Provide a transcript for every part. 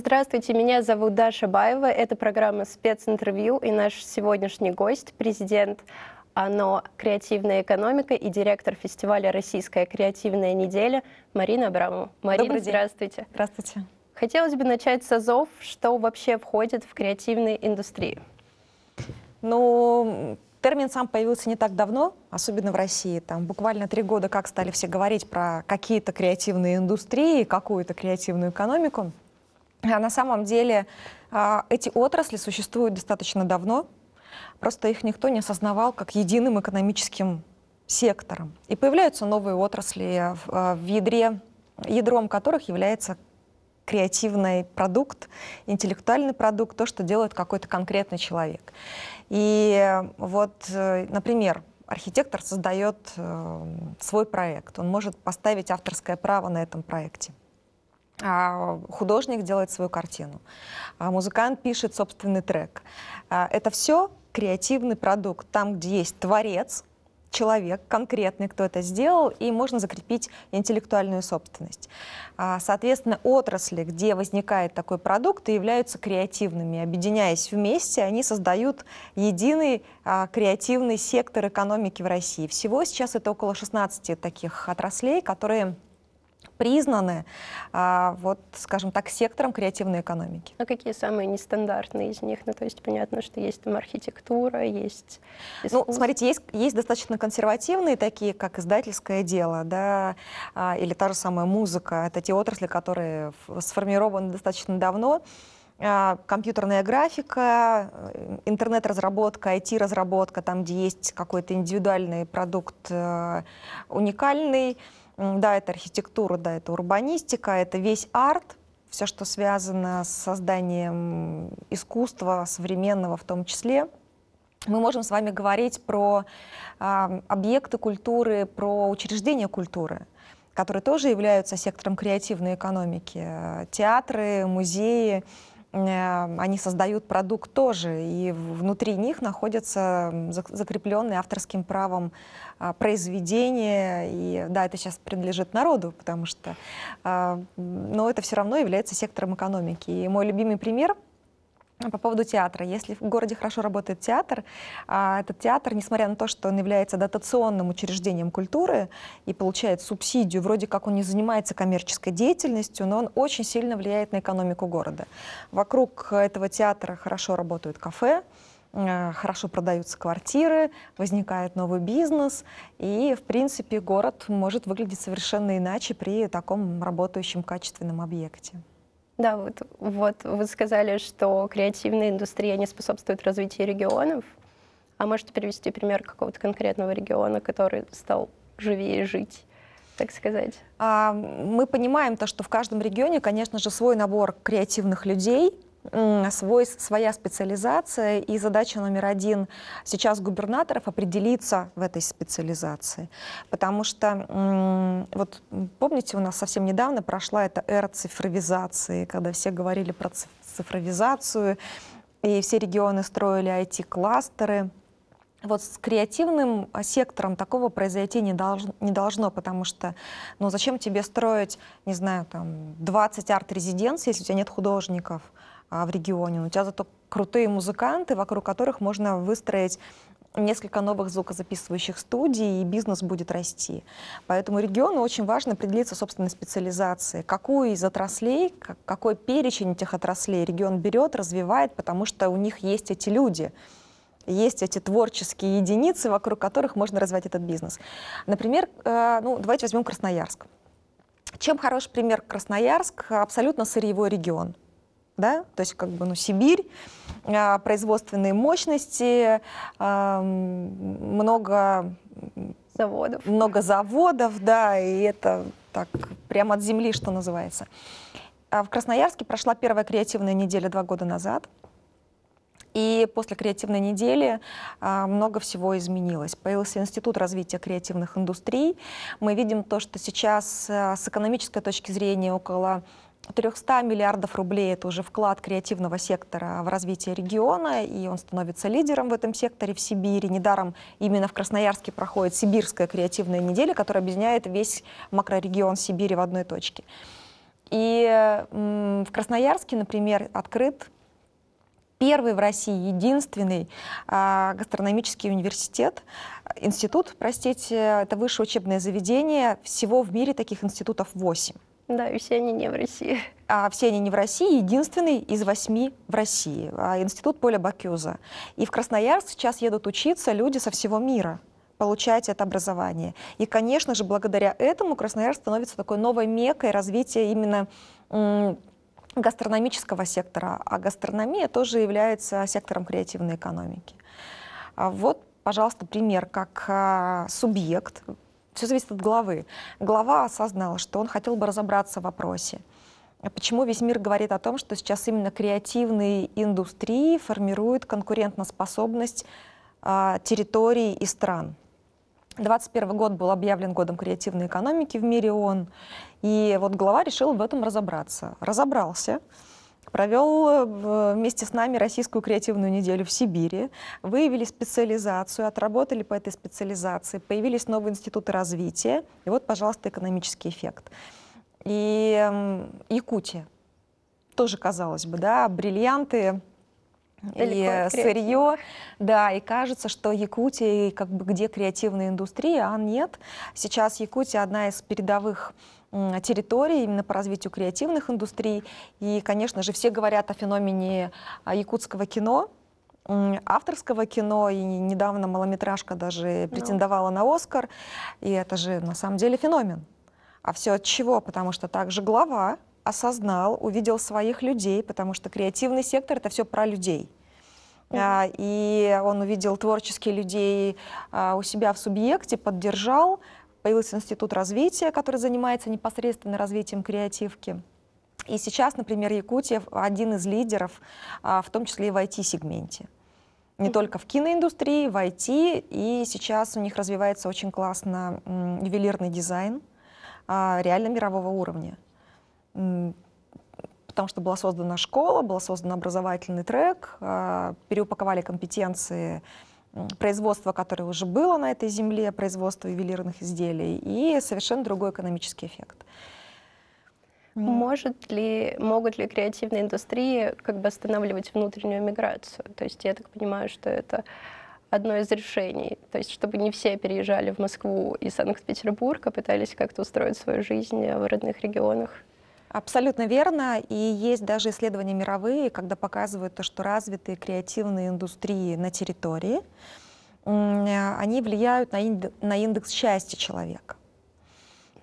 Здравствуйте, меня зовут Даша Баева. Это программа «Специнтервью» и наш сегодняшний гость – президент ОНО «Креативная экономика» и директор фестиваля «Российская креативная неделя» Марина Абраму. Марина, день. здравствуйте. Здравствуйте. Хотелось бы начать с АЗОВ. Что вообще входит в креативные индустрии? Ну, Термин сам появился не так давно, особенно в России. Там буквально три года как стали все говорить про какие-то креативные индустрии, какую-то креативную экономику. А на самом деле а, эти отрасли существуют достаточно давно, просто их никто не осознавал как единым экономическим сектором. И появляются новые отрасли, а, в ядре, ядром которых является креативный продукт, интеллектуальный продукт, то, что делает какой-то конкретный человек. И вот, э, например, архитектор создает э, свой проект, он может поставить авторское право на этом проекте. А, художник делает свою картину, а, музыкант пишет собственный трек. А, это все креативный продукт, там, где есть творец, человек конкретный, кто это сделал, и можно закрепить интеллектуальную собственность. Соответственно, отрасли, где возникает такой продукт, и являются креативными. Объединяясь вместе, они создают единый креативный сектор экономики в России. Всего сейчас это около 16 таких отраслей, которые признаны, а, вот, скажем так, сектором креативной экономики. А какие самые нестандартные из них? Ну, то есть понятно, что есть там архитектура, есть ну, искусство. Ну, смотрите, есть, есть достаточно консервативные, такие как издательское дело, да, а, или та же самая музыка. Это те отрасли, которые сформированы достаточно давно а, компьютерная графика, э, интернет-разработка, IT-разработка, там, где есть какой-то индивидуальный продукт, э, уникальный, да, это архитектура, да, это урбанистика, это весь арт, все, что связано с созданием искусства современного в том числе. Мы можем с вами говорить про э, объекты культуры, про учреждения культуры которые тоже являются сектором креативной экономики. Театры, музеи, Эм, они создают продукт тоже, и внутри них находятся закрепленные авторским правом а, произведения. И да, это сейчас принадлежит народу, потому что... А, но это все равно является сектором экономики. И мой любимый пример — по поводу театра. Если в городе хорошо работает театр, а этот театр, несмотря на то, что он является дотационным учреждением культуры и получает субсидию, вроде как он не занимается коммерческой деятельностью, но он очень сильно влияет на экономику города. Вокруг этого театра хорошо работают кафе, э, хорошо продаются квартиры, возникает новый бизнес, и, в принципе, город может выглядеть совершенно иначе при таком работающем качественном объекте. Да, вот, вот вы сказали, что креативная индустрия не способствует развитию регионов. А можете привести пример какого-то конкретного региона, который стал живее жить? так сказать? А, мы понимаем то, что в каждом регионе, конечно же, свой набор креативных людей, Э, свой, своя специализация, и задача номер один сейчас губернаторов определиться в этой специализации. Потому что, вот помните, у нас совсем недавно прошла эта эра цифровизации, когда все говорили про цифровизацию, и все регионы строили IT-кластеры. Вот с креативным сектором такого произойти не, долж, не должно, потому что, ну, зачем тебе строить, не знаю, там, 20 арт-резиденций, если у тебя нет художников – а, в регионе, у тебя зато крутые музыканты, вокруг которых можно выстроить несколько новых звукозаписывающих студий, и бизнес будет расти. Поэтому региону очень важно определиться собственной специализацией. Какую из отраслей, какой перечень этих отраслей регион берет, развивает, потому что у них есть эти люди, есть эти творческие единицы, вокруг которых можно развивать этот бизнес. Например, э, ну, давайте возьмем Красноярск. Чем хорош пример Красноярск? Абсолютно сырьевой регион да, то есть как бы, ну, Сибирь, а, производственные мощности, а, много заводов. Много заводов, да, и это так прямо от земли, что называется. А в Красноярске прошла первая креативная неделя два года назад. И после креативной недели а, много всего изменилось. Появился Институт развития креативных индустрий. Мы видим то, что сейчас а, с экономической точки зрения около 300 миллиардов рублей – это уже вклад креативного сектора в развитие региона, и он становится лидером в этом секторе в Сибири. Недаром именно в Красноярске проходит Сибирская креативная неделя, которая объединяет весь макрорегион Сибири в одной точке. И в Красноярске, например, открыт первый в России, единственный а, гастрономический университет, институт, простите, это высшее учебное заведение. Всего в мире таких институтов 8. Да, и все они не в России. А все они не в России, единственный из восьми в России, а, институт Поля Бакюза. И в Красноярск сейчас едут учиться люди со всего мира получать это образование. И, конечно же, благодаря этому Красноярск становится такой новой мекой развития именно гастрономического сектора, а гастрономия тоже является сектором креативной экономики. А вот, пожалуйста, пример, как а, субъект все зависит от главы. Глава осознал, что он хотел бы разобраться в вопросе. Почему весь мир говорит о том, что сейчас именно креативные индустрии формируют конкурентоспособность э, территорий и стран? 2021 год был объявлен годом креативной экономики в мире ООН, и вот глава решил в этом разобраться. Разобрался провел э, вместе с нами Российскую креативную неделю в Сибири, выявили специализацию, отработали по этой специализации, появились новые институты развития, и вот, пожалуйста, экономический эффект. И эм, Якутия, тоже, казалось бы, да, бриллианты, или сырье, да, и кажется, что Якутия, как бы где креативная индустрия, а нет. Сейчас Якутия одна из передовых территории именно по развитию креативных индустрий. И, конечно же, все говорят о феномене а, якутского кино, авторского кино, и недавно малометражка даже претендовала на Оскар, и это же на самом деле феномен. А все от чего? Потому что также глава осознал, увидел своих людей, потому что креативный сектор — это все про людей. А, и он увидел творческих людей а, у себя в субъекте, поддержал, появился институт развития, который занимается непосредственно развитием креативки. И сейчас, например, Якутия один из лидеров, а, в том числе и в IT-сегменте. Не только в киноиндустрии, в IT. И сейчас у них развивается очень классно ювелирный дизайн а, реально мирового уровня. Потому что была создана школа, был создан образовательный трек, а, переупаковали компетенции производство, которое уже было на этой земле, производство ювелирных изделий, и совершенно другой экономический эффект. Может ли, могут ли креативные индустрии как бы останавливать внутреннюю миграцию? То есть я так понимаю, что это одно из решений. То есть чтобы не все переезжали в Москву и Санкт-Петербург, а пытались как-то устроить свою жизнь в родных регионах. Абсолютно верно. И есть даже исследования мировые, когда показывают то, что развитые креативные индустрии на территории, они влияют на, инд на индекс счастья человека.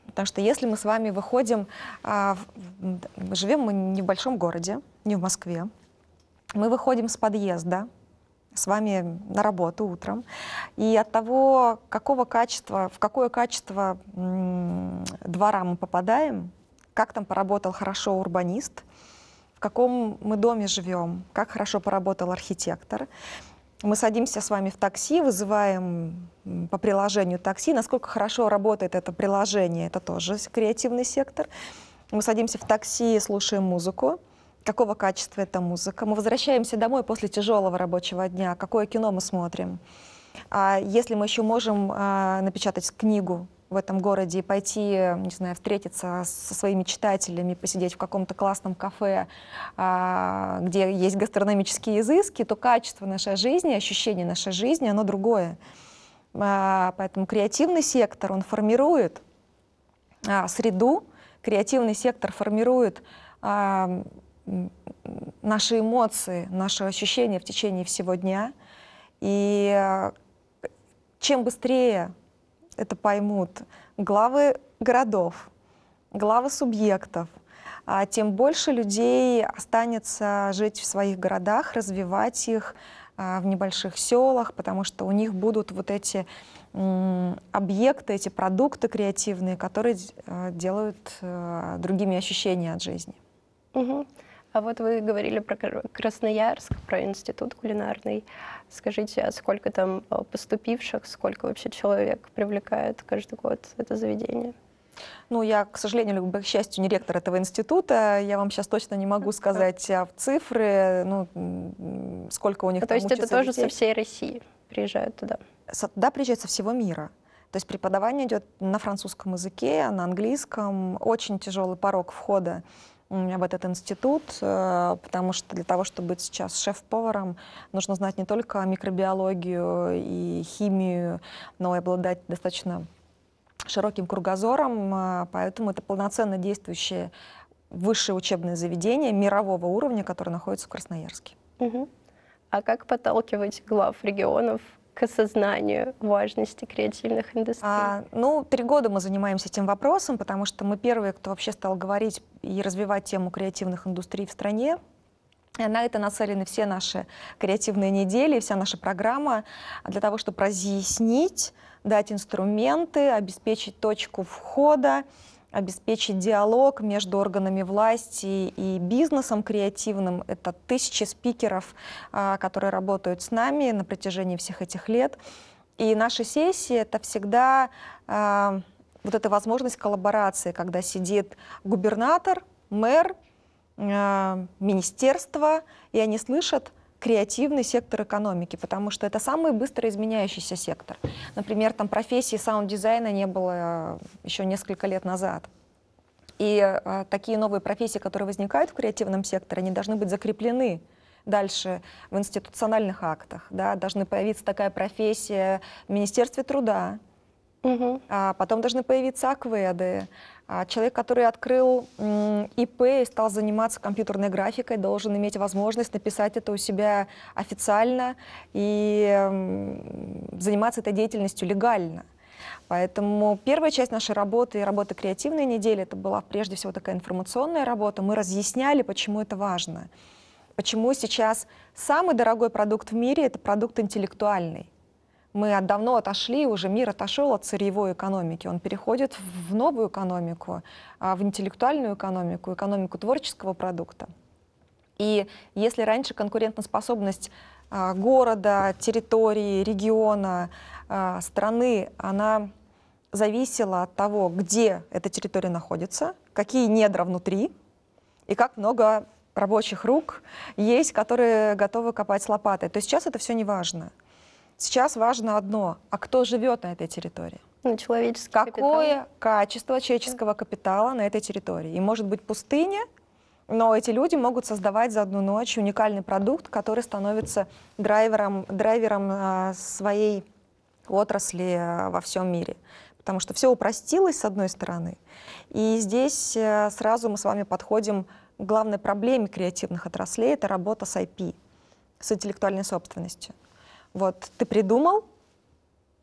Потому что если мы с вами выходим, а, в, живем мы не в большом городе, не в Москве, мы выходим с подъезда, с вами на работу утром, и от того, какого качества, в какое качество м, двора мы попадаем, как там поработал хорошо урбанист, в каком мы доме живем, как хорошо поработал архитектор. Мы садимся с вами в такси, вызываем по приложению такси. Насколько хорошо работает это приложение, это тоже креативный сектор. Мы садимся в такси, слушаем музыку. Какого качества эта музыка? Мы возвращаемся домой после тяжелого рабочего дня. Какое кино мы смотрим? А если мы еще можем а, напечатать книгу, в этом городе и пойти, не знаю, встретиться со своими читателями, посидеть в каком-то классном кафе, а, где есть гастрономические изыски, то качество нашей жизни, ощущение нашей жизни, оно другое. А, поэтому креативный сектор, он формирует а, среду, креативный сектор формирует наши эмоции, наши ощущения в течение всего дня. И э, чем быстрее это поймут главы городов, главы субъектов, а тем больше людей останется жить в своих городах, развивать их а, в небольших селах, потому что у них будут вот эти объекты, эти продукты креативные, которые э, делают э, другими ощущения от жизни. Угу. А вот вы говорили про Красноярск, про институт кулинарный. Скажите, а сколько там э, поступивших, сколько вообще человек привлекает каждый год это заведение? Ну, я, к сожалению, либо к счастью, не ректор этого института. Я вам сейчас точно не могу сказать а в цифры, ну, сколько у них а, там То есть это тоже детей. со всей России приезжают туда? Со, да, приезжают со всего мира. То есть преподавание идет на французском языке, на английском. Очень тяжелый порог входа в этот институт, э, потому что для того, чтобы быть сейчас шеф-поваром, нужно знать не только микробиологию и химию, но и обладать достаточно широким кругозором, э, поэтому это полноценно действующее высшее учебное заведение мирового уровня, которое находится в Красноярске. Угу. А как подталкивать глав регионов к осознанию важности креативных индустрий? А, ну, три года мы занимаемся этим вопросом, потому что мы первые, кто вообще стал говорить и развивать тему креативных индустрий в стране. А на это нацелены все наши креативные недели, вся наша программа для того, чтобы разъяснить, дать инструменты, обеспечить точку входа, обеспечить диалог между органами власти и бизнесом креативным. Это тысячи спикеров, а, которые работают с нами на протяжении всех этих лет. И наши сессии — это всегда а, вот эта возможность коллаборации, когда сидит губернатор, мэр, а, министерство, и они слышат креативный сектор экономики, потому что это самый быстро изменяющийся сектор. Например, там профессии саунд-дизайна не было э, еще несколько лет назад. И э, такие новые профессии, которые возникают в креативном секторе, они должны быть закреплены дальше в институциональных актах. Да, должны появиться такая профессия в Министерстве труда, угу. а потом должны появиться акведы. А человек, который открыл ИП и стал заниматься компьютерной графикой, должен иметь возможность написать это у себя официально и заниматься этой деятельностью легально. Поэтому первая часть нашей работы и работы креативной недели, это была прежде всего такая информационная работа. Мы разъясняли, почему это важно. Почему сейчас самый дорогой продукт в мире — это продукт интеллектуальный мы давно отошли, уже мир отошел от сырьевой экономики, он переходит в новую экономику, а, в интеллектуальную экономику, экономику творческого продукта. И если раньше конкурентоспособность а, города, территории, региона, а, страны, она зависела от того, где эта территория находится, какие недра внутри и как много рабочих рук есть, которые готовы копать с лопатой. То сейчас это все не важно. Сейчас важно одно, а кто живет на этой территории? Ну, человеческий Какое капитал. качество человеческого капитала на этой территории? И может быть пустыня, но эти люди могут создавать за одну ночь уникальный продукт, который становится драйвером, драйвером а, своей отрасли а, во всем мире. Потому что все упростилось, с одной стороны. И здесь э, сразу мы с вами подходим к главной проблеме креативных отраслей – это работа с IP, с интеллектуальной собственностью. Вот ты придумал,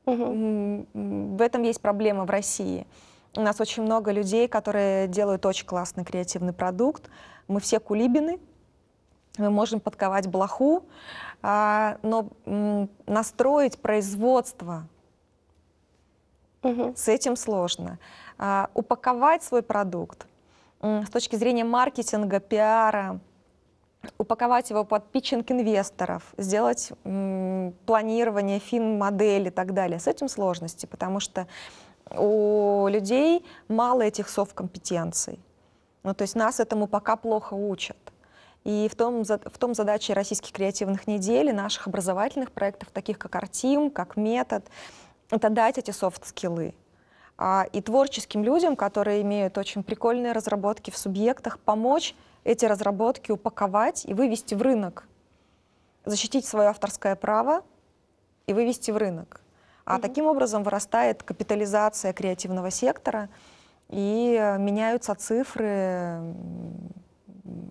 угу. в этом есть проблема в России. У нас очень много людей, которые делают очень классный креативный продукт. Мы все кулибины, мы можем подковать блоху, а, но м, настроить производство угу. с этим сложно. А, упаковать свой продукт м, с точки зрения маркетинга, пиара, упаковать его под питчинг инвесторов, сделать планирование фин-модели и так далее. С этим сложности, потому что у людей мало этих софт-компетенций. Ну, то есть нас этому пока плохо учат. И в том, в том задаче российских креативных недель и наших образовательных проектов, таких как Артим, как Метод, это дать эти софт-скиллы. А, и творческим людям, которые имеют очень прикольные разработки в субъектах, помочь эти разработки упаковать и вывести в рынок, защитить свое авторское право и вывести в рынок. А угу. таким образом вырастает капитализация креативного сектора и э, меняются цифры,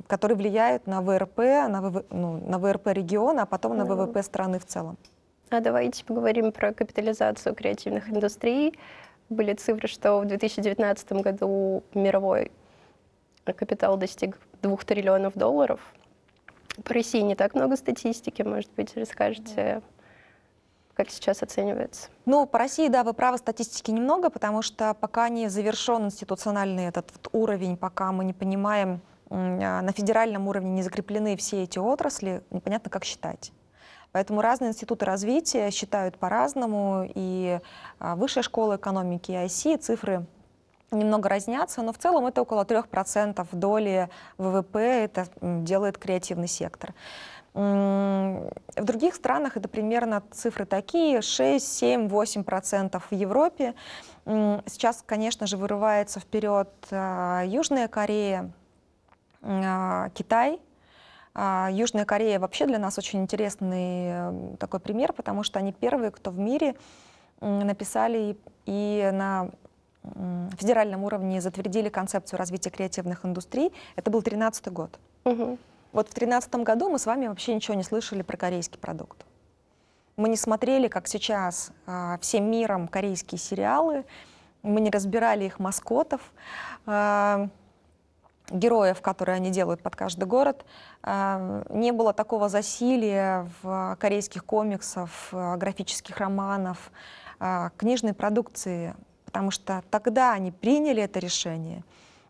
которые влияют на ВРП, на, ВВ, ну, на ВРП региона, а потом на ВВП страны в целом. А давайте поговорим про капитализацию креативных индустрий. Были цифры, что в 2019 году мировой капитал достиг двух триллионов долларов. По России не так много статистики, может быть, расскажете, как сейчас оценивается? Ну, по России, да, вы правы, статистики немного, потому что пока не завершен институциональный этот вот уровень, пока мы не понимаем, а, на федеральном уровне не закреплены все эти отрасли, непонятно, как считать. Поэтому разные институты развития считают по-разному, и а, высшая школа экономики, и IC цифры немного разнятся, но в целом это около 3% доли ВВП, это делает креативный сектор. В других странах это примерно цифры такие, 6, 7, 8 процентов в Европе. Сейчас, конечно же, вырывается вперед а, Южная Корея, а, Китай, а, Южная Корея вообще для нас очень интересный такой пример, потому что они первые, кто в мире написали и на федеральном уровне затвердили концепцию развития креативных индустрий. Это был 2013 год. Угу. Вот в 2013 году мы с вами вообще ничего не слышали про корейский продукт. Мы не смотрели, как сейчас а, всем миром корейские сериалы, мы не разбирали их маскотов, а, героев, которые они делают под каждый город. А, не было такого засилия в корейских комиксов, э, графических романов, книжной продукции потому что тогда они приняли это решение,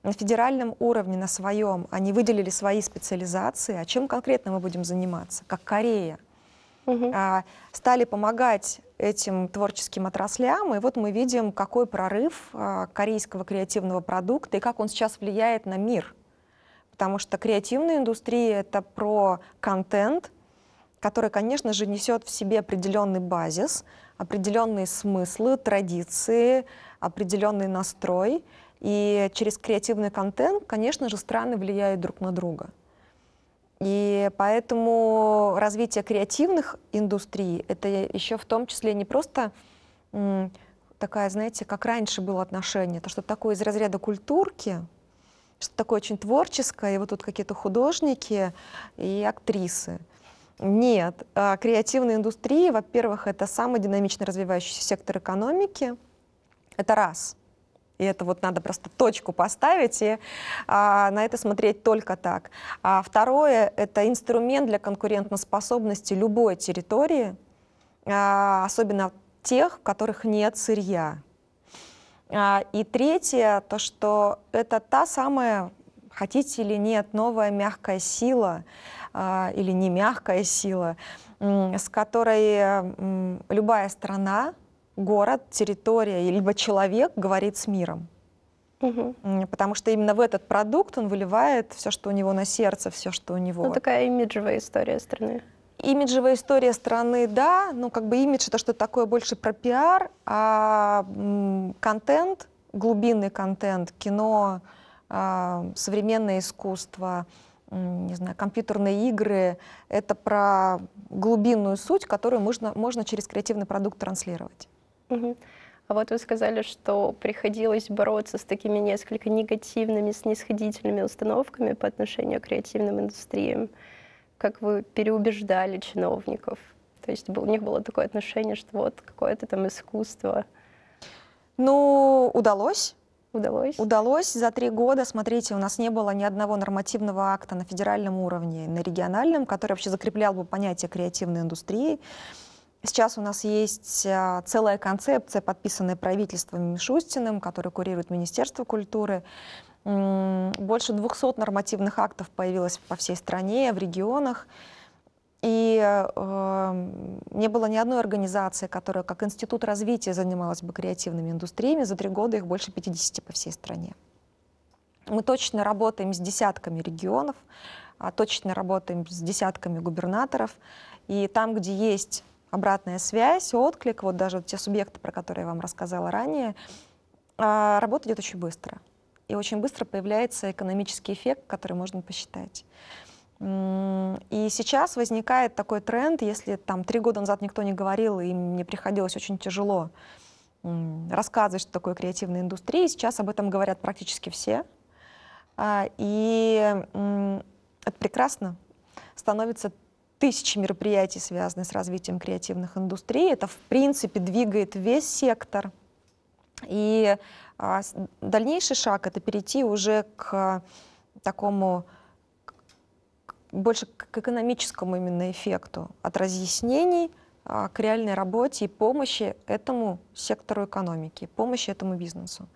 на федеральном уровне, на своем, они выделили свои специализации, а чем конкретно мы будем заниматься, как Корея. Угу. А, стали помогать этим творческим отраслям, и вот мы видим, какой прорыв а, корейского креативного продукта и как он сейчас влияет на мир. Потому что креативная индустрия — это про контент, который, конечно же, несет в себе определенный базис, определенные смыслы, традиции, определенный настрой, и через креативный контент, конечно же, страны влияют друг на друга. И поэтому развитие креативных индустрий — это еще в том числе не просто такая, знаете, как раньше было отношение, то что такое из разряда культурки, что такое очень творческое, и вот тут какие-то художники и актрисы. Нет, а креативные индустрии, во-первых, это самый динамично развивающийся сектор экономики — это раз. И это вот надо просто точку поставить и а, на это смотреть только так. А второе – это инструмент для конкурентоспособности любой территории, а, особенно тех, в которых нет сырья. А, и третье – то, что это та самая, хотите или нет, новая мягкая сила а, или не мягкая сила, с которой любая страна город, территория, либо человек говорит с миром. Угу. Потому что именно в этот продукт он выливает все, что у него на сердце, все, что у него. Ну, такая имиджевая история страны. Имиджевая история страны, да, но как бы имидж это что-то такое больше про пиар, а контент, глубинный контент, кино, а, современное искусство, не знаю, компьютерные игры, это про глубинную суть, которую можно, можно через креативный продукт транслировать. А вот вы сказали, что приходилось бороться с такими несколько негативными, снисходительными установками по отношению к креативным индустриям. Как вы переубеждали чиновников? То есть у них было такое отношение, что вот какое-то там искусство. Ну, удалось. Удалось? Удалось. За три года, смотрите, у нас не было ни одного нормативного акта на федеральном уровне, на региональном, который вообще закреплял бы понятие креативной индустрии. Сейчас у нас есть а, целая концепция, подписанная правительством Мишустиным, которая курирует Министерство культуры. Больше 200 нормативных актов появилось по всей стране, в регионах. И э, не было ни одной организации, которая как институт развития занималась бы креативными индустриями. За три года их больше 50 по всей стране. Мы точно работаем с десятками регионов, а точно работаем с десятками губернаторов. И там, где есть обратная связь, отклик, вот даже те субъекты, про которые я вам рассказала ранее, а, работа идет очень быстро. И очень быстро появляется экономический эффект, который можно посчитать. И сейчас возникает такой тренд, если там три года назад никто не говорил, и мне приходилось очень тяжело рассказывать, что такое креативная индустрия, сейчас об этом говорят практически все. А, и это прекрасно. Становится тысячи мероприятий связанных с развитием креативных индустрий. Это, в принципе, двигает весь сектор. И а, дальнейший шаг — это перейти уже к такому больше к экономическому именно эффекту от разъяснений а, к реальной работе и помощи этому сектору экономики, помощи этому бизнесу.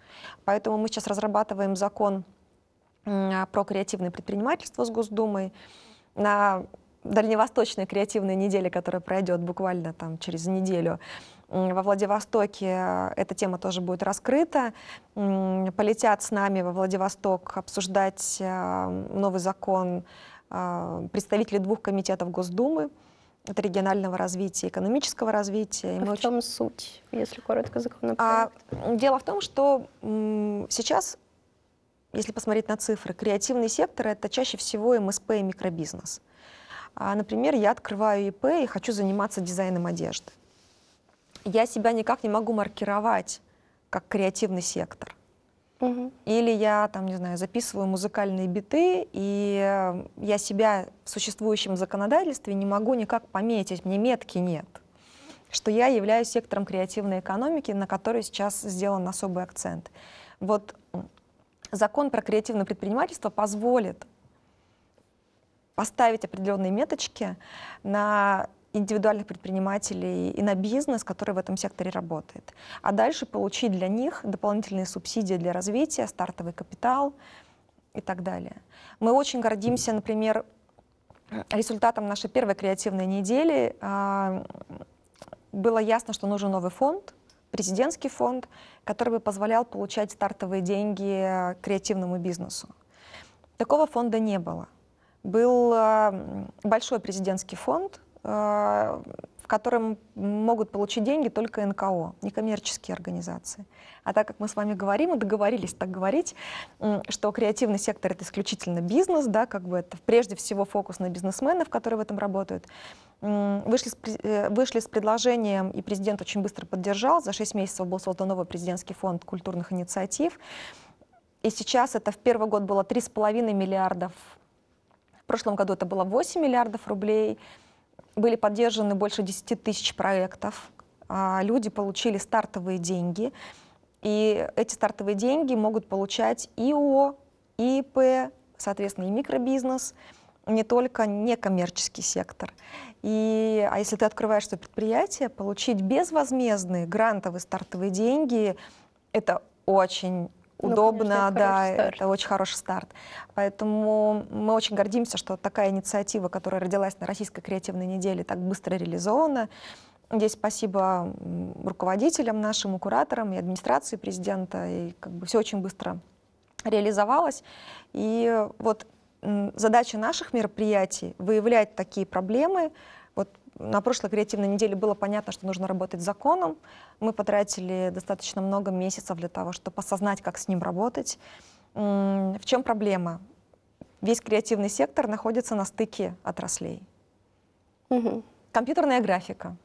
Поэтому мы сейчас разрабатываем закон а, про креативное предпринимательство с Госдумой. На дальневосточной креативной недели, которая пройдет буквально там через неделю, во Владивостоке э, эта тема тоже будет раскрыта. Полетят с нами во Владивосток обсуждать э, новый закон э, представители двух комитетов Госдумы. Это регионального развития, экономического развития. А в очень... чем суть, если коротко а, законопроект? А, дело в том, что сейчас, если посмотреть на цифры, креативный сектор — это чаще всего МСП и микробизнес. А, например, я открываю ИП и хочу заниматься дизайном одежды. Я себя никак не могу маркировать как креативный сектор. Угу. Или я, там, не знаю, записываю музыкальные биты, и э, я себя в существующем законодательстве не могу никак пометить, мне метки нет. Что я являюсь сектором креативной экономики, на который сейчас сделан особый акцент. Вот закон про креативное предпринимательство позволит поставить определенные меточки на индивидуальных предпринимателей и на бизнес, который в этом секторе работает. А дальше получить для них дополнительные субсидии для развития, стартовый капитал и так далее. Мы очень гордимся, например, результатом нашей первой креативной недели. А, было ясно, что нужен новый фонд, президентский фонд, который бы позволял получать стартовые деньги креативному бизнесу. Такого фонда не было был э, большой президентский фонд, э, в котором могут получить деньги только НКО, некоммерческие организации. А так как мы с вами говорим, мы договорились так говорить, что креативный сектор — это исключительно бизнес, да, как бы это прежде всего фокус на бизнесменов, которые в этом работают. Вышли с, э, вышли с предложением, и президент очень быстро поддержал. За 6 месяцев был создан новый президентский фонд культурных инициатив. И сейчас это в первый год было 3,5 миллиардов в прошлом году это было 8 миллиардов рублей. Были поддержаны больше 10 тысяч проектов. А, люди получили стартовые деньги. И эти стартовые деньги могут получать и ООО, и ИП, соответственно, и микробизнес, не только некоммерческий сектор. И, а если ты открываешь свое предприятие, получить безвозмездные грантовые стартовые деньги — это очень удобно, ну, конечно, да, это очень хороший старт. Поэтому мы очень гордимся, что такая инициатива, которая родилась на Российской креативной неделе, так быстро реализована. Здесь спасибо руководителям нашим, и кураторам, и администрации президента, и как бы все очень быстро реализовалось. И вот задача наших мероприятий — выявлять такие проблемы, на прошлой креативной неделе было понятно, что нужно работать с законом. Мы потратили достаточно много месяцев для того, чтобы осознать, как с ним работать. В чем проблема? Весь креативный сектор находится на стыке отраслей. Угу. Компьютерная графика.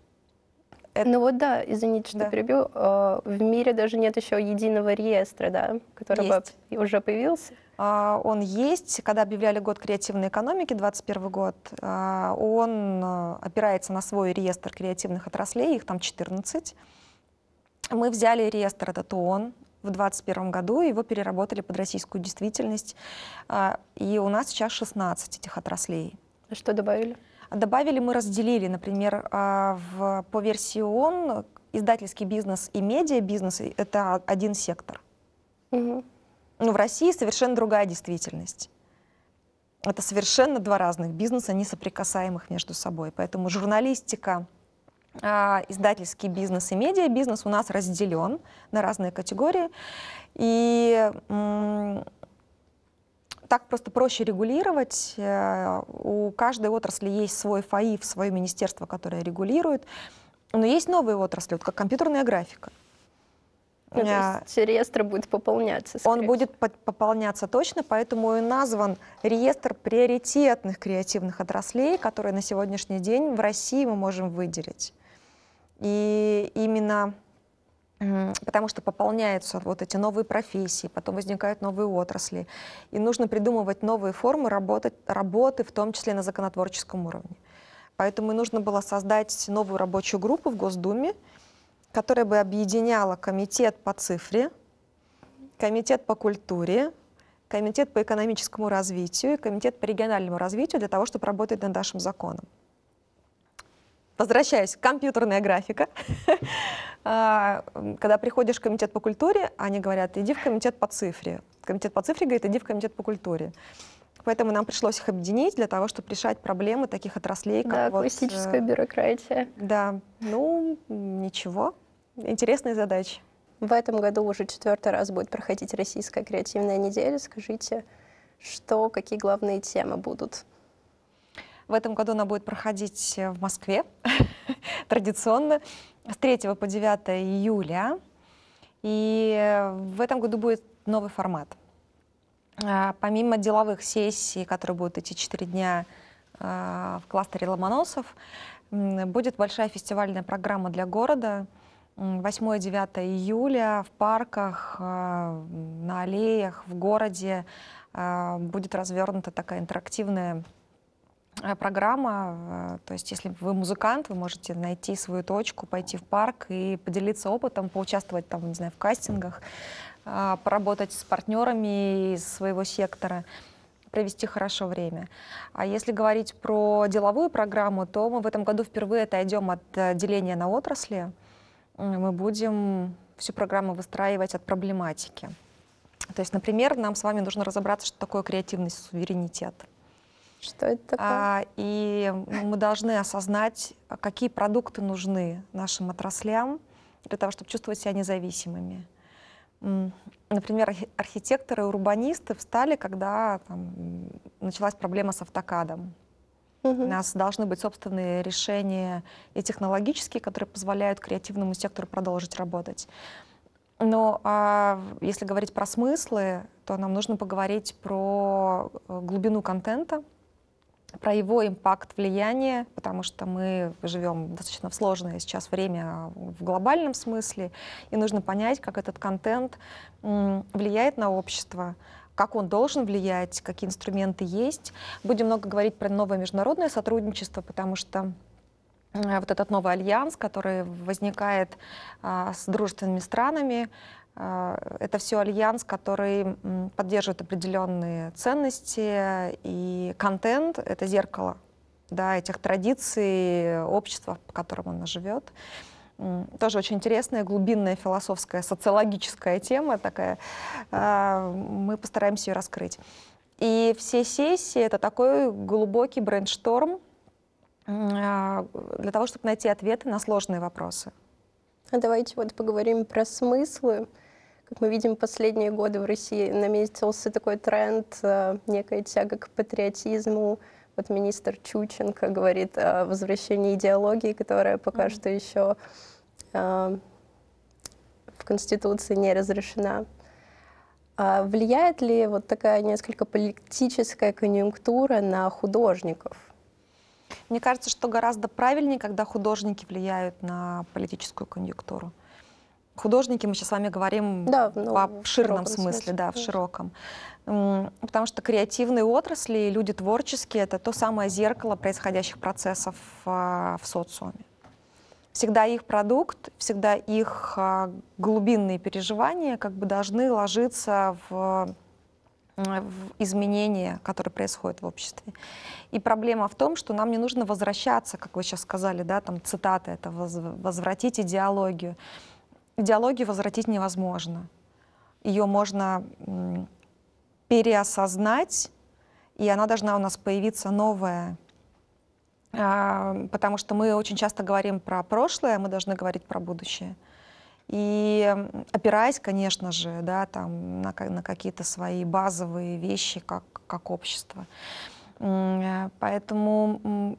Это... Ну вот да, извините, что да. перебью. А, в мире даже нет еще единого реестра, да, который Есть. бы уже появился. А, он есть. Когда объявляли год креативной экономики, 2021 год, а, он а, опирается на свой реестр креативных отраслей, их там 14. Мы взяли реестр этот ООН в 2021 году, его переработали под российскую действительность, и у нас сейчас 16 этих отраслей. А что добавили? Добавили мы, разделили, например, в, по версии ООН издательский бизнес и медиа бизнес — это один сектор. Угу. Но ну, в России совершенно другая действительность. Это совершенно два разных бизнеса, не несоприкасаемых между собой. Поэтому журналистика, а, издательский бизнес и медиабизнес у нас разделен на разные категории. И так просто проще регулировать. Э, у каждой отрасли есть свой ФАИФ, свое министерство, которое регулирует. Но есть новые отрасли, вот как компьютерная графика. Ну, то есть реестр будет пополняться. Он будет всего. пополняться точно, поэтому и назван реестр приоритетных креативных отраслей, которые на сегодняшний день в России мы можем выделить. И именно потому что пополняются вот эти новые профессии, потом возникают новые отрасли, и нужно придумывать новые формы работы, работы в том числе на законотворческом уровне. Поэтому и нужно было создать новую рабочую группу в Госдуме, которая бы объединяла комитет по цифре, комитет по культуре, комитет по экономическому развитию и комитет по региональному развитию для того, чтобы работать над нашим законом. Возвращаясь, компьютерная графика. А, когда приходишь в комитет по культуре, они говорят, иди в комитет по цифре. Комитет по цифре говорит, иди в комитет по культуре. Поэтому нам пришлось их объединить для того, чтобы решать проблемы таких отраслей, как да, вот... Э, бюрократия. Да, ну, ничего интересные задачи. В этом году уже четвертый раз будет проходить Российская креативная неделя. Скажите, что, какие главные темы будут? В этом году она будет проходить в Москве традиционно с 3 по 9 июля. И в этом году будет новый формат. А, помимо деловых сессий, которые будут идти 4 дня а, в кластере Ломоносов, будет большая фестивальная программа для города – 8-9 июля в парках, э, на аллеях, в городе э, будет развернута такая интерактивная э, программа. То есть, если вы музыкант, вы можете найти свою точку, пойти в парк и поделиться опытом, поучаствовать там, не знаю, в кастингах, поработать с партнерами из своего сектора провести хорошо время. А если говорить про деловую программу, то мы в этом году впервые отойдем от деления на отрасли мы будем всю программу выстраивать от проблематики. То есть, например, нам с вами нужно разобраться, что такое креативный суверенитет. Что это такое? А, и мы должны осознать, какие продукты нужны нашим отраслям для того, чтобы чувствовать себя независимыми. Например, архитекторы и урбанисты встали, когда там, началась проблема с автокадом. У нас должны быть собственные решения и технологические, которые позволяют креативному сектору продолжить работать. Но а, если говорить про смыслы, то нам нужно поговорить про э, глубину контента, про его импакт, влияние, потому что мы живем достаточно в сложное сейчас время в глобальном смысле, и нужно понять, как этот контент влияет на общество, как он должен влиять, какие инструменты есть. Будем много говорить про новое международное сотрудничество, потому что э, вот этот новый альянс, который возникает а, с дружественными странами, э, это все альянс, который поддерживает определенные ценности и контент, это зеркало да, этих традиций общества, по которому он живет. Тоже очень интересная, глубинная, философская, социологическая тема такая. А, мы постараемся ее раскрыть. И все сессии — это такой глубокий брейншторм а, для того, чтобы найти ответы на сложные вопросы. А давайте вот поговорим про смыслы. Как мы видим, последние годы в России наметился такой тренд, э, некая тяга к патриотизму. Вот министр Чученко говорит о возвращении идеологии, которая пока mm-hmm. что еще Эм, в Конституции не разрешена. А влияет ли вот такая несколько политическая конъюнктура на художников? Мне кажется, что гораздо правильнее, когда художники влияют на политическую конъюнктуру. Художники, мы сейчас с вами говорим да, ну, по обширном смысле, смысле, да, в широком. Потому что креативные отрасли, и люди творческие — это то самое зеркало происходящих процессов а, в социуме всегда их продукт, всегда их а, глубинные переживания как бы должны ложиться в, в изменения, которые происходят в обществе. И проблема в том, что нам не нужно возвращаться, как вы сейчас сказали, да, там цитаты, это «возвратить идеологию». Идеологию возвратить невозможно. Ее можно переосознать, и она должна у нас появиться новая, потому что мы очень часто говорим про прошлое, мы должны говорить про будущее. И опираясь, конечно же, да, там, на, на какие-то свои базовые вещи, как, как общество. Э, поэтому,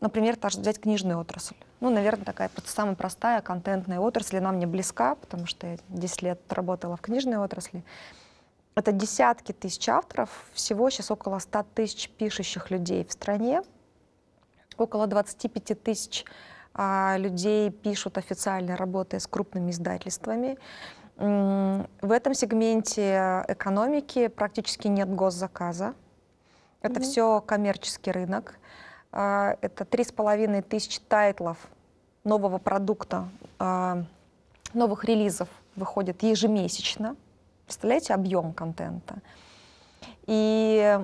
например, даже взять книжную отрасль. Ну, наверное, такая самая простая контентная отрасль, она мне близка, потому что я 10 лет работала в книжной отрасли. Это десятки тысяч авторов, всего сейчас около 100 тысяч пишущих людей в стране, Около 25 тысяч а, людей пишут официально, работая с крупными издательствами. В этом сегменте экономики практически нет госзаказа. Это mm-hmm. все коммерческий рынок. А, это 3,5 тысяч тайтлов нового продукта, а, новых релизов выходит ежемесячно. Представляете объем контента? И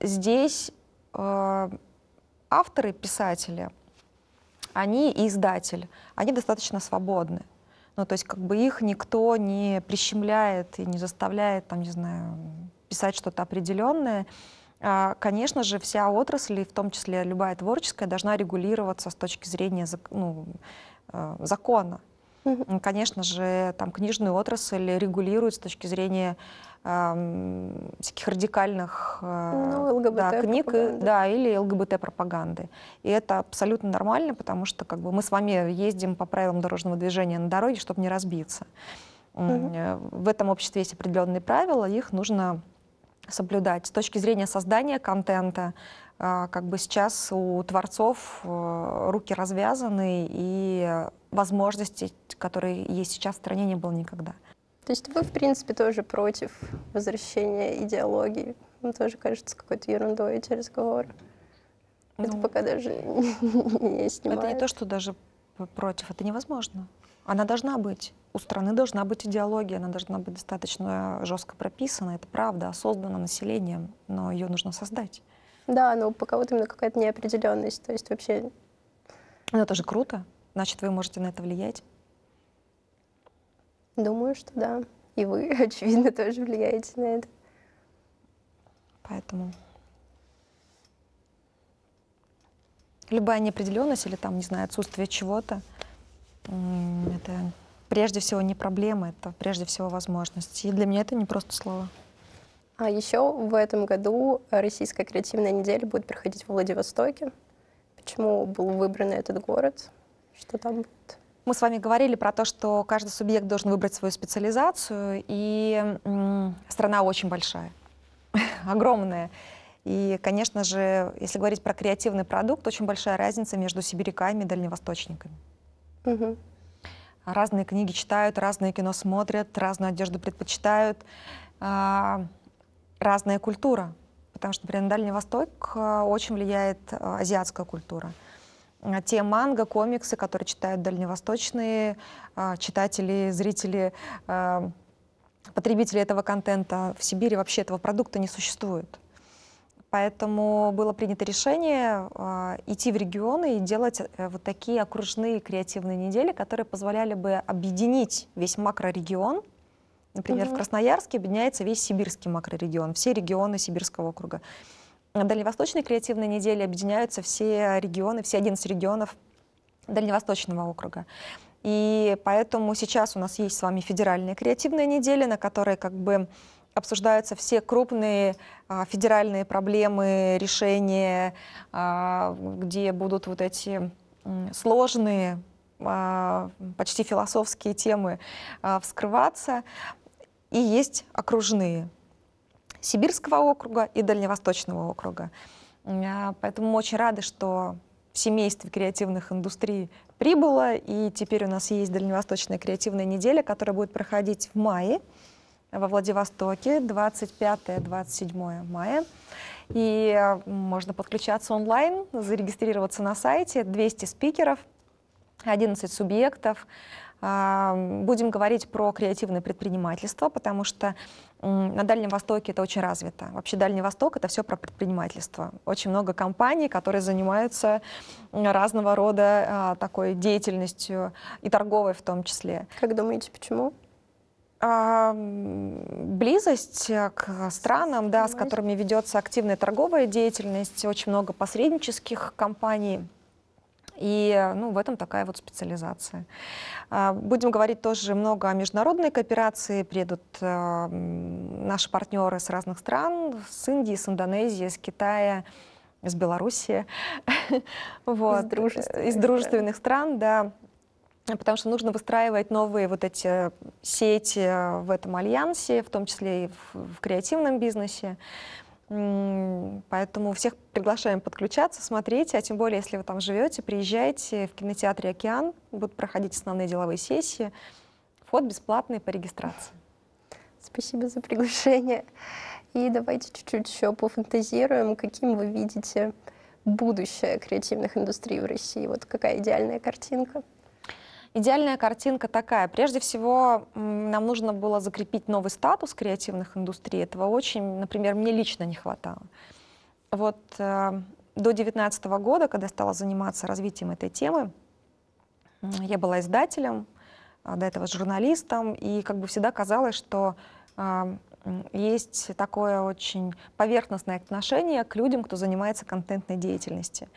здесь а, авторы, писатели, они и издатели, они достаточно свободны. Ну, то есть как бы их никто не прищемляет и не заставляет, там, не знаю, писать что-то определенное. А, конечно же, вся отрасль, и в том числе любая творческая, должна регулироваться с точки зрения ну, э, закона. Конечно же, там книжную отрасль регулируют с точки зрения всяких радикальных э, ну, ЛГБТ да, книг, э, да, или ЛГБТ-пропаганды. И это абсолютно нормально, потому что как бы, мы с вами ездим по правилам дорожного движения на дороге, чтобы не разбиться. Угу. В этом обществе есть определенные правила, их нужно соблюдать. С точки зрения создания контента, как бы сейчас у творцов руки развязаны, и возможностей, которые есть сейчас в стране, не было никогда. То есть вы, в принципе, тоже против возвращения идеологии. Вам тоже кажется какой-то ерундой эти разговоры. Ну, это пока даже не снимает. Это не то, что даже против, это невозможно. Она должна быть. У страны должна быть идеология, она должна быть достаточно жестко прописана, это правда, осознана населением, но ее нужно создать. Да, но пока вот именно какая-то неопределенность, то есть вообще... Ну, это тоже круто, значит, вы можете на это влиять. Думаю, что да. И вы, очевидно, тоже влияете на это. Поэтому любая неопределенность или там, не знаю, отсутствие чего-то, это прежде всего не проблема, это прежде всего возможность. И для меня это не просто слово. А еще в этом году Российская креативная неделя будет проходить в Владивостоке. Почему был выбран этот город? Что там будет? Мы с вами говорили про то, что каждый субъект должен выбрать свою специализацию, и страна очень большая, огромная. И, конечно же, если говорить про креативный продукт, очень большая разница между сибиряками и дальневосточниками. Угу. Разные книги читают, разное кино смотрят, разную одежду предпочитают, а, разная культура. Потому что, например, на Дальний Восток а, очень влияет а, азиатская культура. Э, те манго, комиксы, которые читают дальневосточные э, читатели, зрители, э, потребители этого контента. В Сибири вообще этого продукта не существует. Поэтому было принято решение идти в регионы и делать вот такие окружные креативные недели, которые позволяли бы объединить весь макрорегион. Например, угу. в Красноярске объединяется весь сибирский макрорегион, все регионы Сибирского округа. Дальневосточной креативной недели объединяются все регионы, все 11 регионов Дальневосточного округа. И поэтому сейчас у нас есть с вами федеральная креативная неделя, на которой как бы обсуждаются все крупные а, федеральные проблемы, решения, а, где будут вот эти сложные, а, почти философские темы а, вскрываться. И есть окружные Сибирского округа и Дальневосточного округа. А, поэтому очень рады, что в семействе креативных индустрий прибыло, и теперь у нас есть Дальневосточная креативная неделя, которая будет проходить в мае во Владивостоке 25-27 мая. И э, можно подключаться онлайн, зарегистрироваться на сайте, 200 спикеров, 11 субъектов, а, будем говорить про креативное предпринимательство, потому что на Дальнем Востоке это очень развито. Вообще Дальний Восток — это все про предпринимательство. Очень много компаний, которые занимаются разного рода а, такой деятельностью, и торговой в том числе. Как думаете, почему? А, близость э, к странам, да, с которыми ведется активная торговая деятельность, очень много посреднических компаний, и ну, в этом такая вот специализация. А, будем говорить тоже много о международной кооперации. Придут а, наши партнеры с разных стран, с Индии, с Индонезии, с Китая, из Белоруссии. вот. Из дружественных, из дружественных стран, да. Потому что нужно выстраивать новые вот эти сети а, в этом альянсе, в том числе и в, в креативном бизнесе. Поэтому всех приглашаем подключаться, смотреть, а тем более, если вы там живете, приезжайте в кинотеатре «Океан», будут проходить основные деловые сессии. Вход бесплатный по регистрации. Спасибо за приглашение. И давайте чуть-чуть еще пофантазируем, каким вы видите будущее креативных индустрий в России. Вот какая идеальная картинка. Идеальная картинка такая. Прежде всего, нам нужно было закрепить новый статус креативных индустрий. Этого очень, например, мне лично не хватало. Вот э, до 2019 года, когда я стала заниматься развитием этой темы, я была издателем, а, до этого журналистом, и как бы всегда казалось, что э, есть такое очень поверхностное отношение к людям, кто занимается контентной деятельностью.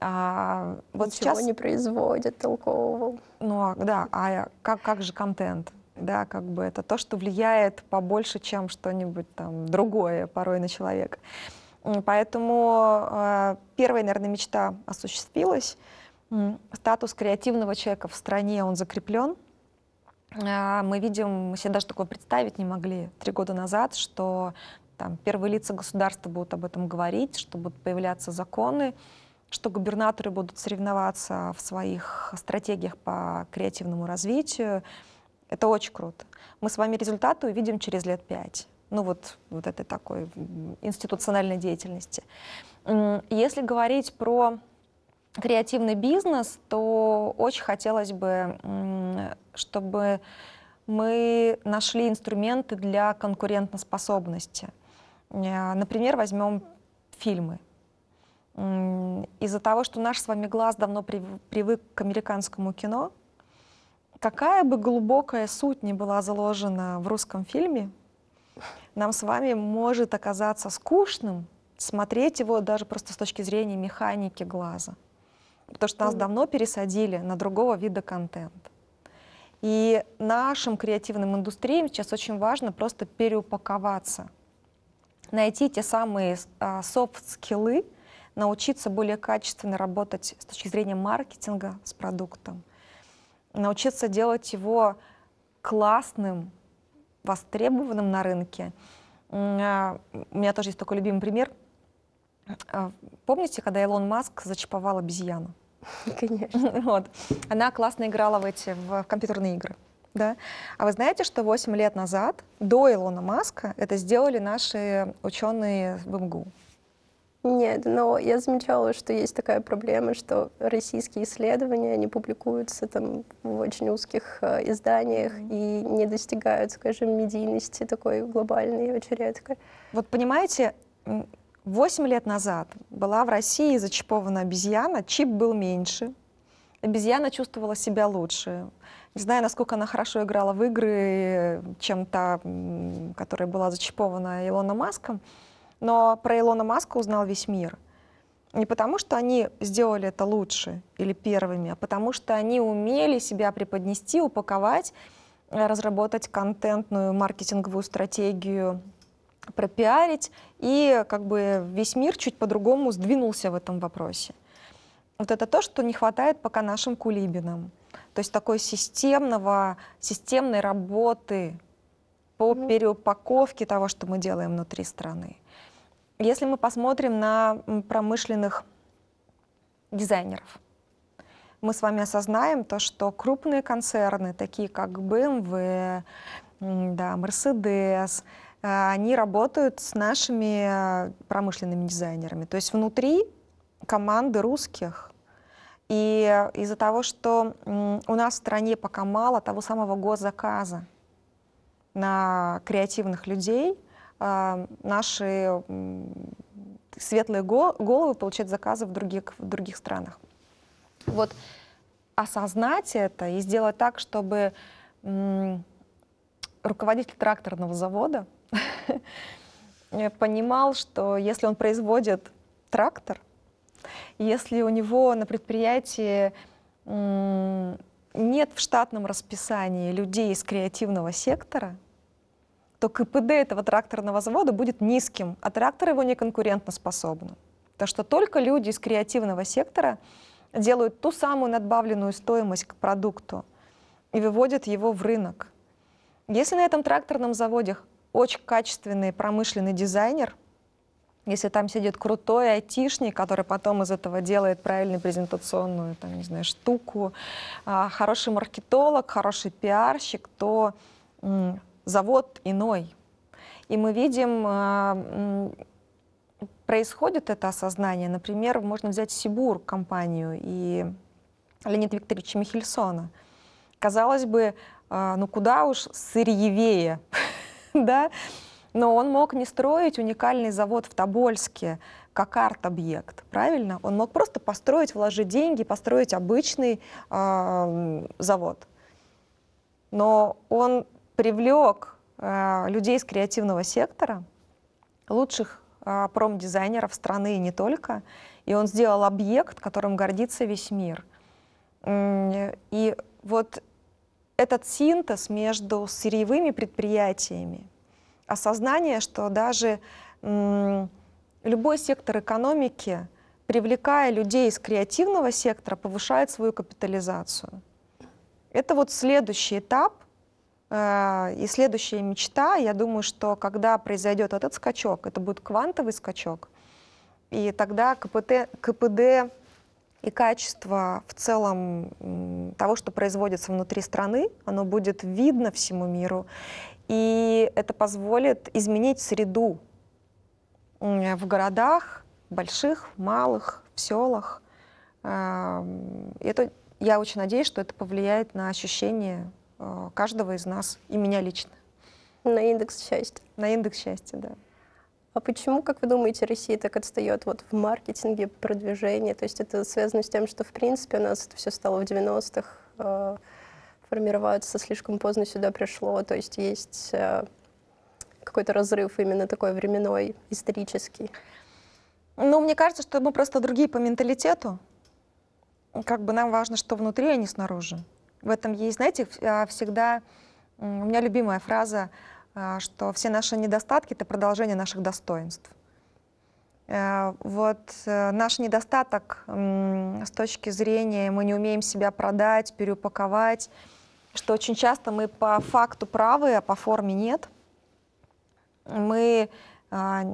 А вот Ничего сейчас... не производят толкового. Ну, а, да, а как, как же контент? Да, как бы это то, что влияет побольше, чем что-нибудь там другое порой на человека. Поэтому э, первая, наверное, мечта осуществилась. Статус креативного человека в стране, он закреплен. Э, мы видим, мы себе даже такое представить не могли три года назад, что там первые лица государства будут об этом говорить, что будут появляться законы что губернаторы будут соревноваться в своих стратегиях по креативному развитию. Это очень круто. Мы с вами результаты увидим через лет пять. Ну вот, вот этой такой институциональной деятельности. Если говорить про креативный бизнес, то очень хотелось бы, чтобы мы нашли инструменты для конкурентоспособности. Э, например, возьмем фильмы из-за того, что наш с вами глаз давно привык к американскому кино, какая бы глубокая суть ни была заложена в русском фильме, нам с вами может оказаться скучным смотреть его даже просто с точки зрения механики глаза. Потому что нас давно пересадили на другого вида контент. И нашим креативным индустриям сейчас очень важно просто переупаковаться, найти те самые софт-скиллы, а, научиться более качественно работать с точки зрения маркетинга с продуктом, научиться делать его классным, востребованным на рынке. А, у меня тоже есть такой любимый пример. А, помните, когда Илон Маск зачиповал обезьяну? Конечно. Вот. Она классно играла в эти в, компьютерные игры. Да? А вы знаете, что 8 лет назад, до Илона Маска, это сделали наши ученые в МГУ. Нет, но я замечала, что есть такая проблема, что российские исследования, они публикуются там в очень узких э, изданиях mm -hmm. и не достигают, скажем, медийности такой глобальной очень редко. Вот понимаете, 8 лет назад была в России зачипована обезьяна, чип был меньше, обезьяна чувствовала себя лучше. Не знаю, насколько она хорошо играла в игры, чем та, которая была зачипована Илоном Маском. Но про Илона Маска узнал весь мир. Не потому, что они сделали это лучше или первыми, а потому что они умели себя преподнести, упаковать, э, разработать контентную маркетинговую стратегию, пропиарить, и как бы весь мир чуть по-другому сдвинулся в этом вопросе. Вот это то, что не хватает пока нашим кулибинам. То есть такой системного, системной работы по ну. переупаковке того, что мы делаем внутри страны. Если мы посмотрим на промышленных дизайнеров, мы с вами осознаем то, что крупные концерны, такие как BMW, да, Mercedes, э, они работают с нашими э, промышленными дизайнерами. То есть внутри команды русских. И из-за того, что у нас в стране пока мало того самого госзаказа на креативных людей – а, наши светлые головы получать заказы в других, в других странах. Вот осознать это и сделать так, чтобы руководитель тракторного завода понимал, что если он производит трактор, если у него на предприятии нет в штатном расписании людей из креативного сектора, то КПД этого тракторного завода будет низким, а трактор его не конкурентоспособны. То, что только люди из креативного сектора делают ту самую надбавленную стоимость к продукту и выводят его в рынок. Если на этом тракторном заводе очень качественный промышленный дизайнер, если там сидит крутой айтишник, который потом из этого делает правильную презентационную там, не знаю, штуку, а, хороший маркетолог, хороший пиарщик, то завод иной. И мы видим, а, происходит это осознание. Например, можно взять Сибур компанию и Леонид Викторович Михельсона. Казалось бы, а, ну куда уж сырьевее, да? Но он мог не строить уникальный завод в Тобольске, как арт-объект, правильно? Он мог просто построить, вложить деньги, построить обычный э, завод. Но он привлек э, людей из креативного сектора, лучших э, промдизайнеров страны и не только, и он сделал объект, которым гордится весь мир. И вот этот синтез между сырьевыми предприятиями, осознание, что даже любой сектор экономики, привлекая людей из креативного сектора, повышает свою капитализацию. Это вот следующий этап Э, и следующая мечта, я думаю, что когда произойдет этот скачок, это будет квантовый скачок, и тогда КПТ, КПД и качество в целом того, что производится внутри страны, оно будет видно всему миру, и это позволит изменить среду в городах, больших, малых, в селах. Эм, это, я очень надеюсь, что это повлияет на ощущение Э, каждого из нас и меня лично. На индекс счастья. На индекс счастья, да. А почему, как вы думаете, Россия так отстает вот в маркетинге, продвижении? То есть это связано с тем, что, в принципе, у нас это все стало в 90-х, э, формироваться слишком поздно сюда пришло. То есть есть э, какой-то разрыв именно такой временной, исторический. Ну, мне кажется, что мы просто другие по менталитету. Как бы нам важно, что внутри, а не снаружи в этом есть, знаете, а, всегда у меня любимая фраза, а, что все наши недостатки — это продолжение наших достоинств. Э, вот э, наш недостаток с точки зрения мы не умеем себя продать, переупаковать, что очень часто мы по факту правы, а по форме нет. Мы а,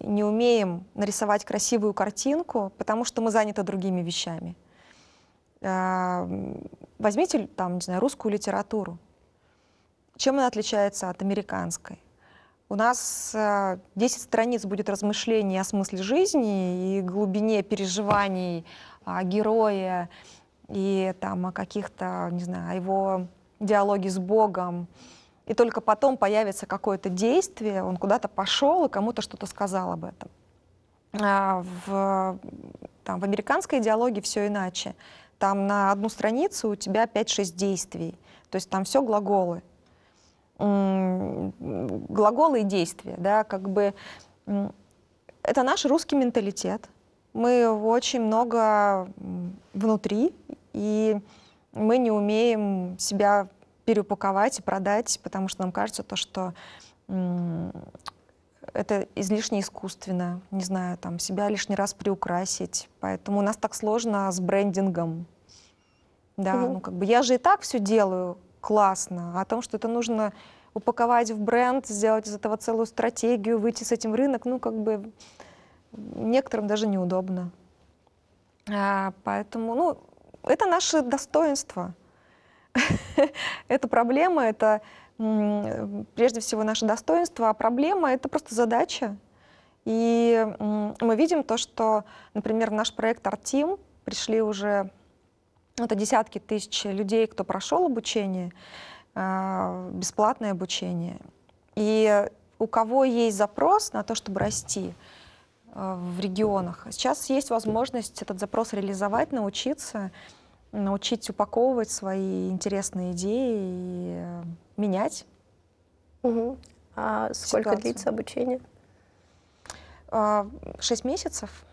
не умеем нарисовать красивую картинку, потому что мы заняты другими вещами. Э, возьмите, там, не знаю, русскую литературу. Чем она отличается от американской? У нас 10 э, страниц будет размышлений о смысле жизни и глубине переживаний о а, герое и там о каких-то, не знаю, о его диалоге с Богом. И только потом появится какое-то действие, он куда-то пошел и кому-то что-то сказал об этом. А в, там, в американской идеологии все иначе там на одну страницу у тебя 5-6 действий, то есть там все глаголы. Глаголы и действия, да, как бы это наш русский менталитет. Мы очень много внутри, и мы не умеем себя переупаковать и продать, потому что нам кажется то, что это излишне искусственно, не знаю, там себя лишний раз приукрасить. Поэтому у нас так сложно с брендингом. Да, угу. ну как бы я же и так все делаю классно, а о том, что это нужно упаковать в бренд, сделать из этого целую стратегию, выйти с этим в рынок, ну как бы некоторым даже неудобно. А, поэтому, ну, это наше достоинство, это проблема, это прежде всего наше достоинство, а проблема — это просто задача. И мы видим то, что, например, в наш проект «Артим» пришли уже ну, это десятки тысяч людей, кто прошел обучение, а, бесплатное обучение. И у кого есть запрос на то, чтобы расти а, в регионах, сейчас есть возможность этот запрос реализовать, научиться — научить упаковывать свои интересные идеи и э, менять. Угу. А сколько ситуацию. длится обучение? А, шесть месяцев.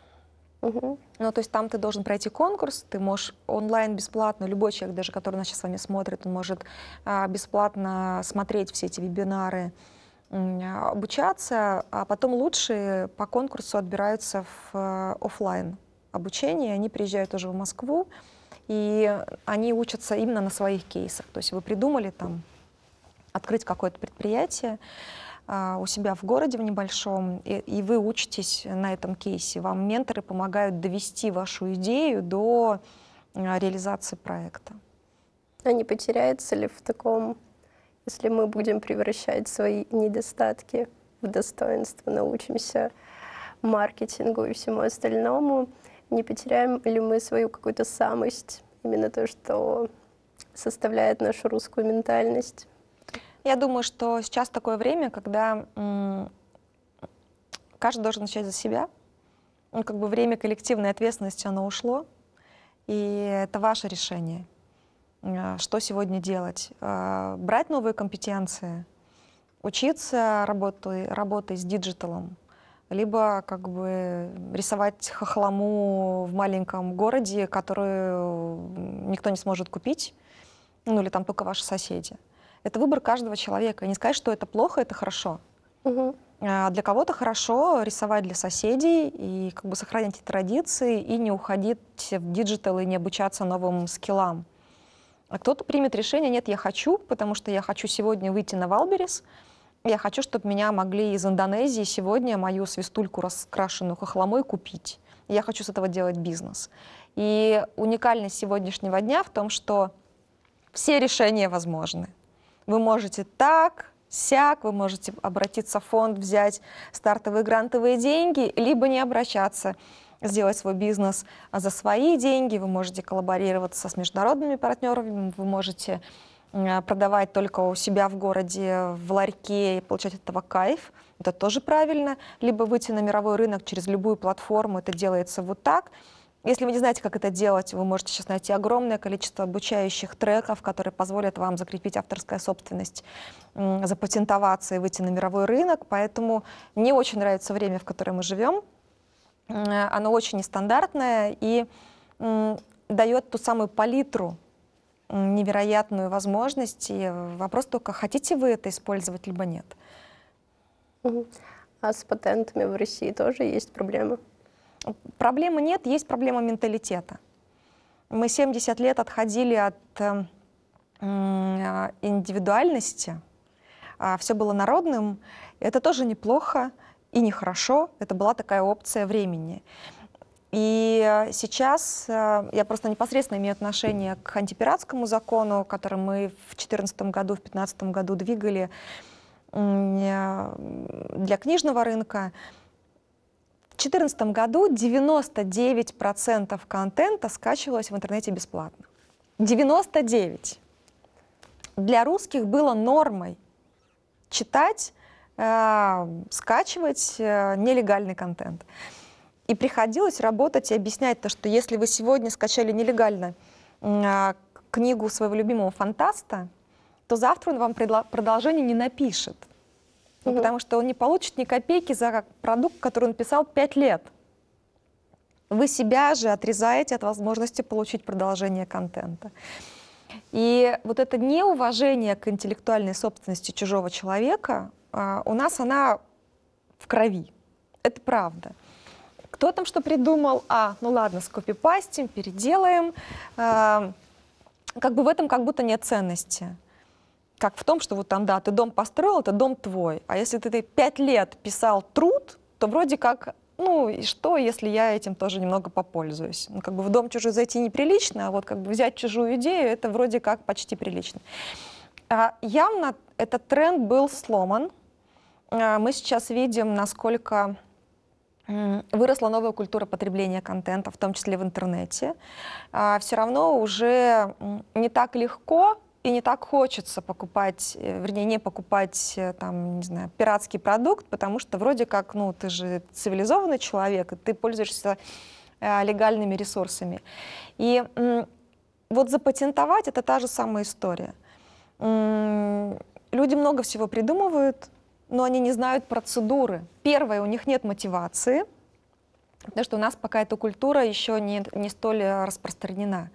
Угу. Ну, то есть там ты должен пройти конкурс, ты можешь онлайн бесплатно, любой человек, даже который нас сейчас с вами смотрит, он может а, бесплатно смотреть все эти вебинары, обучаться, а потом лучшие по конкурсу отбираются в э, офлайн обучение, они приезжают уже в Москву, и они учатся именно на своих кейсах. То есть вы придумали там открыть какое-то предприятие а, у себя в городе в небольшом, и, и вы учитесь на этом кейсе. Вам менторы помогают довести вашу идею до а, реализации проекта. А не потеряется ли в таком, если мы будем превращать свои недостатки в достоинство, научимся маркетингу и всему остальному, не потеряем ли мы свою какую-то самость, именно то, что составляет нашу русскую ментальность. Я думаю, что сейчас такое время, когда каждый должен начать за себя. Ну, как бы время коллективной ответственности, оно ушло. И это ваше решение, э, что сегодня делать. Э, брать новые компетенции, учиться работой, работой с диджиталом, либо как бы рисовать хохлому в маленьком городе, которую никто не сможет купить, ну или там только ваши соседи. Это выбор каждого человека. И не сказать, что это плохо, это хорошо. Угу. А для кого-то хорошо рисовать для соседей и как бы сохранять эти традиции и не уходить в диджитал и не обучаться новым скиллам. А кто-то примет решение, нет, я хочу, потому что я хочу сегодня выйти на Валберес, я хочу, чтобы меня могли из Индонезии сегодня мою свистульку, раскрашенную хохломой, купить. Я хочу с этого делать бизнес. И уникальность сегодняшнего дня в том, что все решения возможны. Вы можете так, сяк, вы можете обратиться в фонд, взять стартовые грантовые деньги, либо не обращаться, сделать свой бизнес за свои деньги, вы можете коллаборироваться с международными партнерами, вы можете а, продавать только у себя в городе, в ларьке и получать от этого кайф, это тоже правильно. Либо выйти на мировой рынок через любую платформу, это делается вот так. Если вы не знаете, как это делать, вы можете сейчас найти огромное количество обучающих треков, которые позволят вам закрепить авторская собственность, запатентоваться и выйти на мировой рынок. Поэтому мне очень нравится время, в которое мы живем. Оно очень нестандартное и дает ту самую палитру невероятную возможность. И вопрос только, хотите вы это использовать, либо нет. А с патентами в России тоже есть проблемы? Проблемы нет, есть проблема менталитета. Мы 70 лет отходили от эм, а, индивидуальности, а все было народным. Это тоже неплохо и нехорошо. Это была такая опция времени. И э, сейчас э, я просто непосредственно имею отношение к антипиратскому закону, который мы в 2014 году, в 2015 году двигали э, для книжного рынка. В 2014 году 99% контента скачивалось в интернете бесплатно. 99. Для русских было нормой читать, скачивать нелегальный контент. И приходилось работать и объяснять то, что если вы сегодня скачали нелегально а, книгу своего любимого фантаста, то завтра он вам продолжение не напишет. Ну, угу. Потому что он не получит ни копейки за продукт, который он писал пять лет. Вы себя же отрезаете от возможности получить продолжение контента. И вот это неуважение к интеллектуальной собственности чужого человека, а, у нас она в крови. Это правда кто там что придумал, а, ну ладно, скопипастим, переделаем. Э, как бы в этом как будто нет ценности. Как в том, что вот там, да, ты дом построил, это дом твой. А если ты, пять лет писал труд, то вроде как ну и что, если я этим тоже немного попользуюсь? Ну, как бы в дом чужой зайти неприлично, а вот как бы взять чужую идею, это вроде как почти прилично. А, явно этот тренд был сломан. А, мы сейчас видим, насколько Выросла новая культура потребления контента, в том числе в интернете. А, Все равно уже не так легко и не так хочется покупать, э, вернее, не покупать, э, там, не знаю, пиратский продукт, потому что вроде как, ну, ты же цивилизованный человек, и ты пользуешься э, легальными ресурсами. И вот запатентовать — это та же самая история. Люди много всего придумывают, но они не знают процедуры. Первое, у них нет мотивации, потому что у нас пока эта культура еще не, не столь распространена.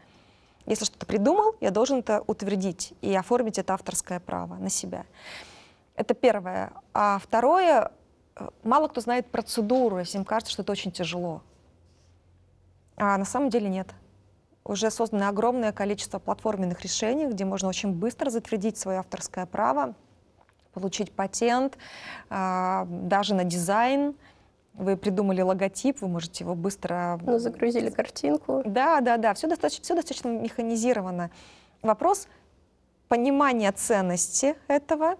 Если что-то придумал, я должен это утвердить и оформить это авторское право на себя. Это первое. А второе, э, мало кто знает процедуру, если им кажется, что это очень тяжело. А на самом деле нет. Уже создано огромное количество платформенных решений, где можно очень быстро затвердить свое авторское право, получить патент, а, даже на дизайн. Вы придумали логотип, вы можете его быстро... Ну, загрузили картинку. Да, да, да. Все достаточно, все достаточно механизировано. Вопрос понимания ценности этого,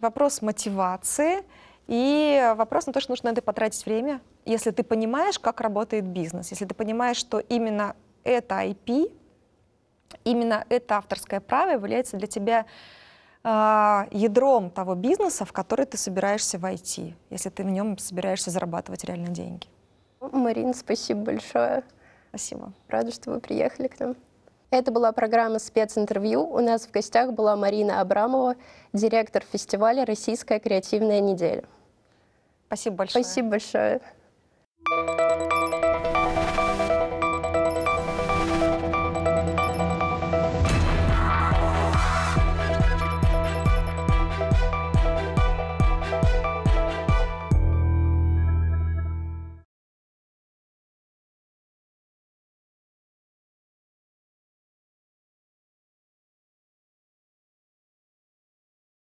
вопрос мотивации и вопрос на то, что нужно на это потратить время, если ты понимаешь, как работает бизнес, если ты понимаешь, что именно это IP, именно это авторское право является для тебя а, ядром того бизнеса, в который ты собираешься войти, если ты в нем собираешься зарабатывать реально деньги. Марин, спасибо большое. Спасибо. Рада, что вы приехали к нам. Это была программа специнтервью. У нас в гостях была Марина Абрамова, директор фестиваля «Российская креативная неделя». Спасибо большое. Спасибо большое.